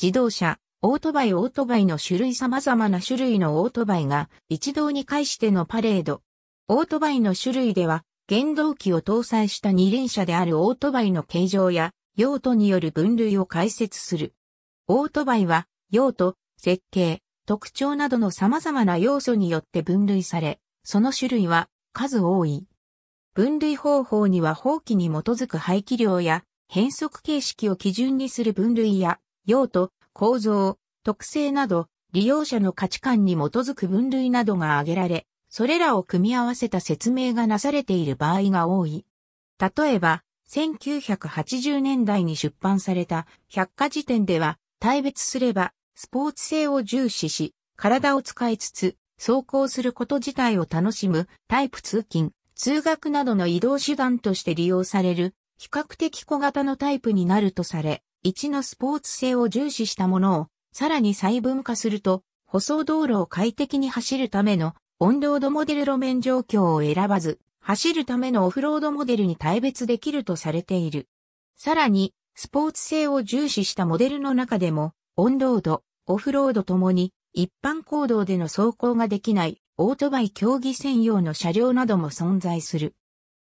自動車、オートバイオートバイの種類様々な種類のオートバイが一堂に会してのパレード。オートバイの種類では、原動機を搭載した二輪車であるオートバイの形状や用途による分類を解説する。オートバイは用途、設計、特徴などの様々な要素によって分類され、その種類は数多い。分類方法には法規に基づく排気量や変速形式を基準にする分類や用途、構造、特性など、利用者の価値観に基づく分類などが挙げられ、それらを組み合わせた説明がなされている場合が多い。例えば、1980年代に出版された百科事典では、対別すれば、スポーツ性を重視し、体を使いつつ、走行すること自体を楽しむ、タイプ通勤、通学などの移動手段として利用される、比較的小型のタイプになるとされ、1のスポーツ性を重視したものを、さらに細分化すると、舗装道路を快適に走るためのオンロードモデル路面状況を選ばず、走るためのオフロードモデルに対別できるとされている。さらに、スポーツ性を重視したモデルの中でも、オンロード、オフロードともに、一般行動での走行ができないオートバイ競技専用の車両なども存在する。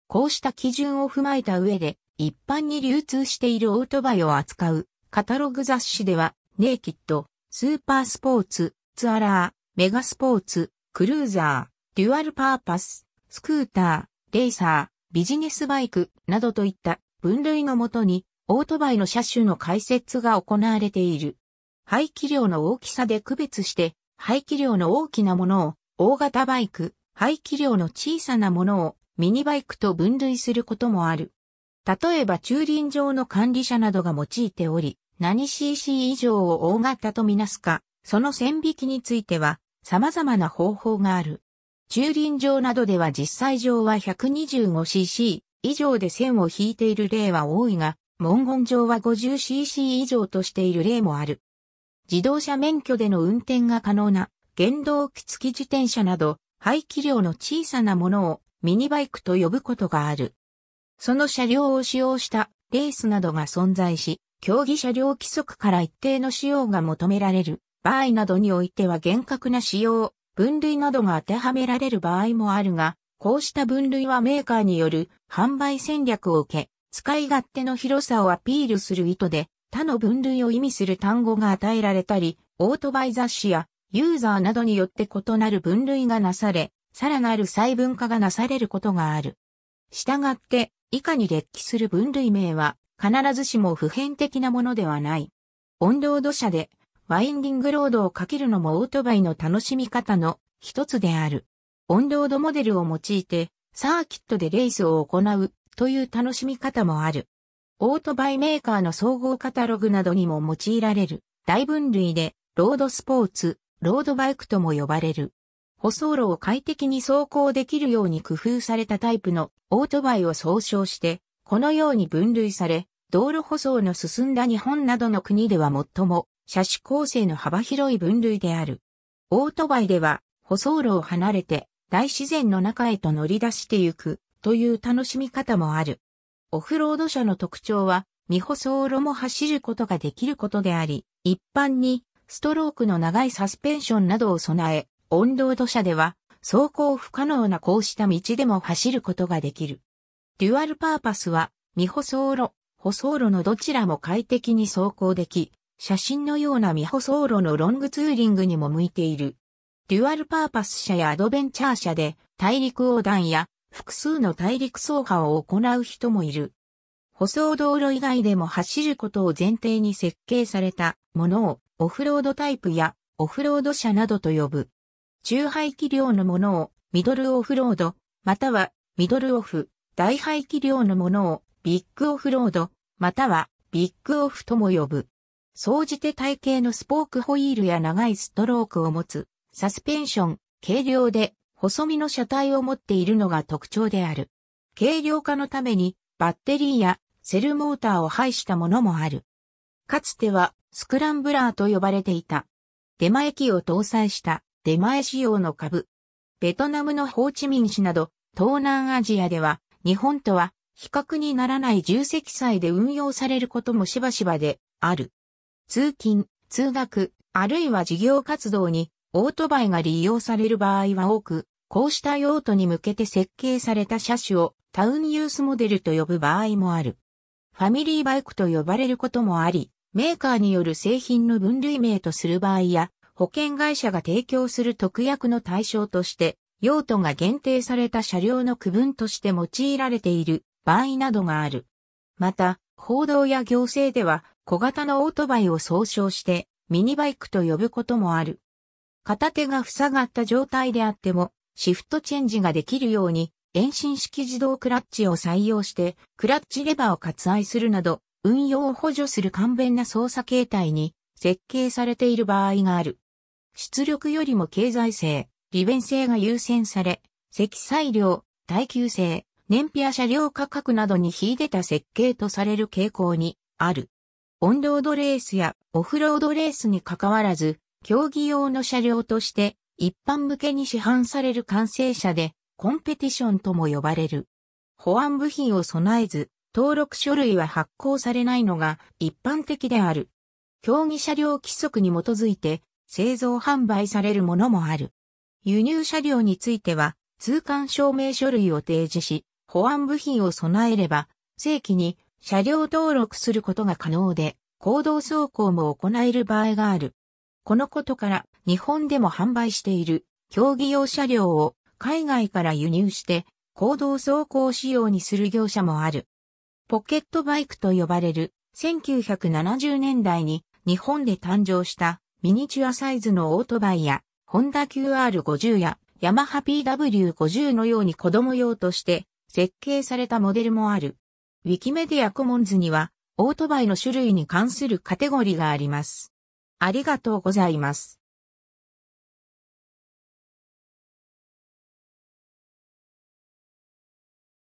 こうした基準を踏まえた上で、一般に流通しているオートバイを扱うカタログ雑誌では、ネイキッド、スーパースポーツ、ツアラー、メガスポーツ、クルーザー、デュアルパーパス、スクーター、レーサー、ビジネスバイクなどといった分類のもとに、オートバイの車種の解説が行われている。排気量の大きさで区別して、排気量の大きなものを大型バイク、排気量の小さなものをミニバイクと分類することもある。例えば駐輪場の管理者などが用いており、何 cc 以上を大型とみなすか、その線引きについては様々な方法がある。駐輪場などでは実際上は 125cc 以上で線を引いている例は多いが、文言上は 50cc 以上としている例もある。自動車免許での運転が可能な原動機付き自転車など、排気量の小さなものをミニバイクと呼ぶことがある。その車両を使用したレースなどが存在し、競技車両規則から一定の使用が求められる場合などにおいては厳格な使用、分類などが当てはめられる場合もあるが、こうした分類はメーカーによる販売戦略を受け、使い勝手の広さをアピールする意図で、他の分類を意味する単語が与えられたり、オートバイ雑誌やユーザーなどによって異なる分類がなされ、さらなる細分化がなされることがある。したがって、以下に列記する分類名は必ずしも普遍的なものではない。オンロード車でワインディングロードをかけるのもオートバイの楽しみ方の一つである。オンロードモデルを用いてサーキットでレースを行うという楽しみ方もある。オートバイメーカーの総合カタログなどにも用いられる大分類でロードスポーツ、ロードバイクとも呼ばれる。舗装路を快適に走行できるように工夫されたタイプのオートバイを総称して、このように分類され、道路舗装の進んだ日本などの国では最も車種構成の幅広い分類である。オートバイでは、舗装路を離れて大自然の中へと乗り出してゆくという楽しみ方もある。オフロード車の特徴は、未舗装路も走ることができることであり、一般にストロークの長いサスペンションなどを備え、温ー土車では、走行不可能なこうした道でも走ることができる。デュアルパーパスは、未舗装路、舗装路のどちらも快適に走行でき、写真のような未舗装路のロングツーリングにも向いている。デュアルパーパス車やアドベンチャー車で大陸横断や複数の大陸走破を行う人もいる。舗装道路以外でも走ることを前提に設計されたものをオフロードタイプやオフロード車などと呼ぶ。中排気量のものをミドルオフロード、またはミドルオフ、大排気量のものをビッグオフロード、またはビッグオフとも呼ぶ。総じて体型のスポークホイールや長いストロークを持つ、サスペンション、軽量で、細身の車体を持っているのが特徴である。軽量化のために、バッテリーやセルモーターを配したものもある。かつては、スクランブラーと呼ばれていた。出前機を搭載した出前仕様の株。ベトナムのホーチミン市など、東南アジアでは、日本とは比較にならない重積載で運用されることもしばしばである。通勤、通学、あるいは事業活動にオートバイが利用される場合は多く、こうした用途に向けて設計された車種をタウンユースモデルと呼ぶ場合もある。ファミリーバイクと呼ばれることもあり、メーカーによる製品の分類名とする場合や、保険会社が提供する特約の対象として、用途が限定された車両の区分として用いられている場合などがある。また、報道や行政では小型のオートバイを総称してミニバイクと呼ぶこともある。片手が塞がった状態であってもシフトチェンジができるように遠心式自動クラッチを採用してクラッチレバーを割愛するなど運用を補助する簡便な操作形態に設計されている場合がある。出力よりも経済性、利便性が優先され、積載量、耐久性、燃費や車両価格などに秀でた設計とされる傾向にある。オンロードレースやオフロードレースに関わらず、競技用の車両として一般向けに市販される完成車で、コンペティションとも呼ばれる。保安部品を備えず、登録書類は発行されないのが一般的である。競技車両規則に基づいて、製造販売されるものもある。輸入車両については、通関証明書類を提示し、保安部品を備えれば、正規に車両登録することが可能で、行動走行も行える場合がある。このことから、日本でも販売している競技用車両を海外から輸入して、行動走行仕様にする業者もある。ポケットバイクと呼ばれる1970年代に日本で誕生したミニチュアサイズのオートバイや、ホンダ QR50 や、ヤマハ PW50 のように子供用として設計されたモデルもある。ウィキメディアコモンズには、オートバイの種類に関するカテゴリがあります。ありがとうございます。